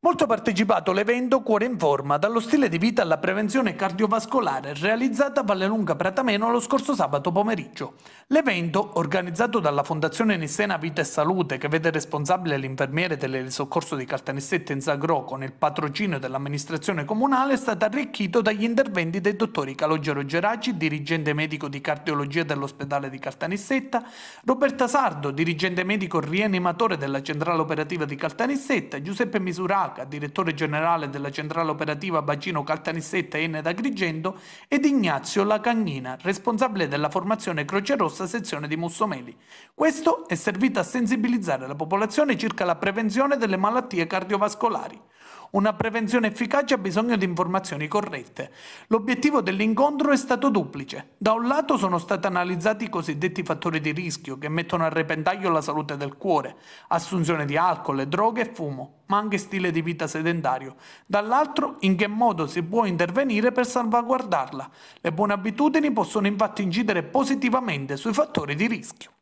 Molto partecipato l'evento Cuore in Forma, dallo stile di vita alla prevenzione cardiovascolare, realizzata a Vallelunga Pratameno lo scorso sabato pomeriggio. L'evento, organizzato dalla Fondazione Nissena Vita e Salute, che vede responsabile l'infermiere del soccorso di Caltanissette in Zagro con il patrocinio dell'amministrazione comunale, è stato arricchito dagli interventi dei dottori Calogero Geraci, dirigente medico di cardiologia dell'ospedale di Caltanissetta, Roberta Sardo, dirigente medico rianimatore della centrale operativa di Caltanissetta, Giuseppe Misurato, Bacca, direttore generale della centrale operativa Bacino Caltanissetta Enne d'Agrigento, ed Ignazio Lacagnina, responsabile della formazione Croce Rossa sezione di Mussomeli. Questo è servito a sensibilizzare la popolazione circa la prevenzione delle malattie cardiovascolari. Una prevenzione efficace ha bisogno di informazioni corrette. L'obiettivo dell'incontro è stato duplice. Da un lato sono stati analizzati i cosiddetti fattori di rischio che mettono a repentaglio la salute del cuore, assunzione di alcol, droghe e fumo ma anche stile di vita sedentario, dall'altro in che modo si può intervenire per salvaguardarla. Le buone abitudini possono infatti incidere positivamente sui fattori di rischio.